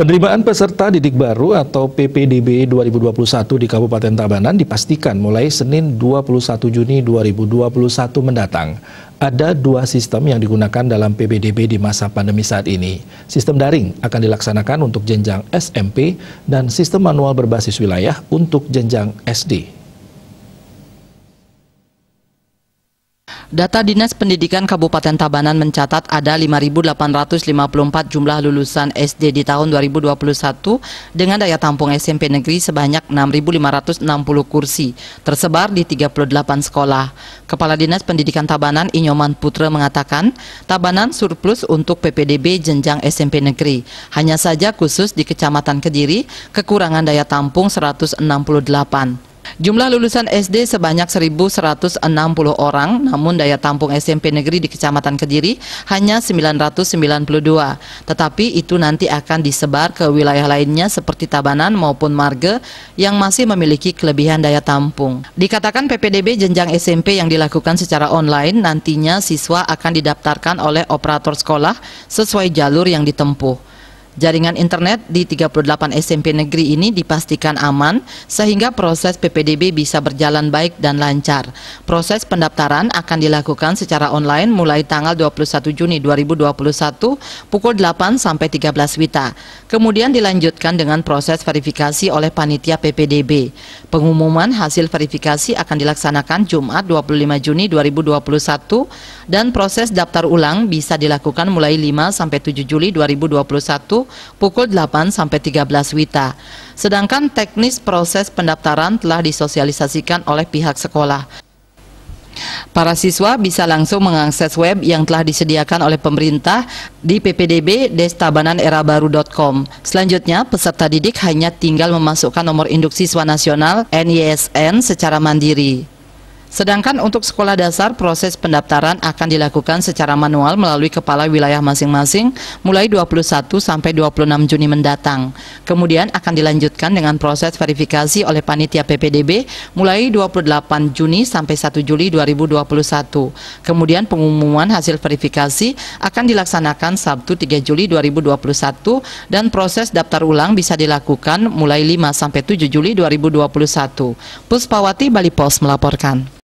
Penerimaan peserta didik baru atau PPDB 2021 di Kabupaten Tabanan dipastikan mulai Senin 21 Juni 2021 mendatang. Ada dua sistem yang digunakan dalam PPDB di masa pandemi saat ini. Sistem daring akan dilaksanakan untuk jenjang SMP dan sistem manual berbasis wilayah untuk jenjang SD. Data Dinas Pendidikan Kabupaten Tabanan mencatat ada 5.854 jumlah lulusan SD di tahun 2021 dengan daya tampung SMP Negeri sebanyak 6.560 kursi, tersebar di 38 sekolah. Kepala Dinas Pendidikan Tabanan Inyoman Putra mengatakan, Tabanan surplus untuk PPDB jenjang SMP Negeri. Hanya saja khusus di Kecamatan Kediri, kekurangan daya tampung 168. Jumlah lulusan SD sebanyak 1.160 orang, namun daya tampung SMP Negeri di Kecamatan Kediri hanya 992. Tetapi itu nanti akan disebar ke wilayah lainnya seperti Tabanan maupun Marge yang masih memiliki kelebihan daya tampung. Dikatakan PPDB jenjang SMP yang dilakukan secara online nantinya siswa akan didaftarkan oleh operator sekolah sesuai jalur yang ditempuh. Jaringan internet di 38 SMP negeri ini dipastikan aman sehingga proses PPDB bisa berjalan baik dan lancar. Proses pendaftaran akan dilakukan secara online mulai tanggal 21 Juni 2021 pukul 8 sampai 13 Wita. Kemudian dilanjutkan dengan proses verifikasi oleh panitia PPDB. Pengumuman hasil verifikasi akan dilaksanakan Jumat 25 Juni 2021 dan proses daftar ulang bisa dilakukan mulai 5 sampai 7 Juli 2021 pukul 8 sampai 13 Wita. Sedangkan teknis proses pendaftaran telah disosialisasikan oleh pihak sekolah. Para siswa bisa langsung mengakses web yang telah disediakan oleh pemerintah di ppdb destabananerabaru.com. Selanjutnya, peserta didik hanya tinggal memasukkan nomor induk siswa nasional NISN secara mandiri. Sedangkan untuk sekolah dasar, proses pendaftaran akan dilakukan secara manual melalui kepala wilayah masing-masing mulai 21 sampai 26 Juni mendatang. Kemudian akan dilanjutkan dengan proses verifikasi oleh panitia PPDB mulai 28 Juni sampai 1 Juli 2021. Kemudian pengumuman hasil verifikasi akan dilaksanakan Sabtu 3 Juli 2021 dan proses daftar ulang bisa dilakukan mulai 5 sampai 7 Juli 2021. Puspawati Bali Pos melaporkan.